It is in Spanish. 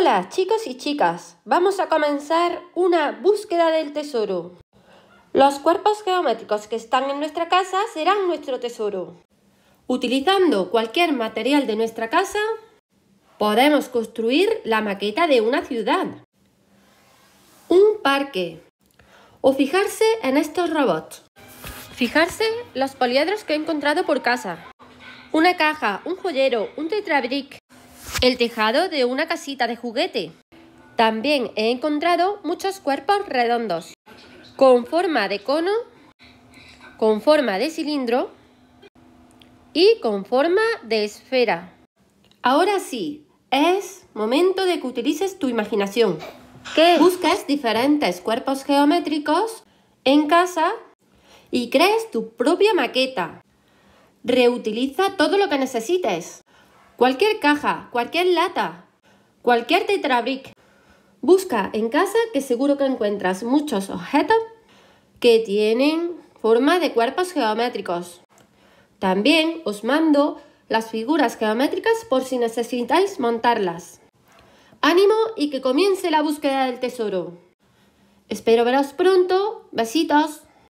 Hola chicos y chicas, vamos a comenzar una búsqueda del tesoro. Los cuerpos geométricos que están en nuestra casa serán nuestro tesoro. Utilizando cualquier material de nuestra casa, podemos construir la maqueta de una ciudad, un parque o fijarse en estos robots. Fijarse los poliedros que he encontrado por casa. Una caja, un joyero, un tetrabric, el tejado de una casita de juguete. También he encontrado muchos cuerpos redondos, con forma de cono, con forma de cilindro y con forma de esfera. Ahora sí, es momento de que utilices tu imaginación, que busques diferentes cuerpos geométricos en casa y crees tu propia maqueta. Reutiliza todo lo que necesites. Cualquier caja, cualquier lata, cualquier tetrabric. Busca en casa que seguro que encuentras muchos objetos que tienen forma de cuerpos geométricos. También os mando las figuras geométricas por si necesitáis montarlas. Ánimo y que comience la búsqueda del tesoro. Espero veros pronto. Besitos.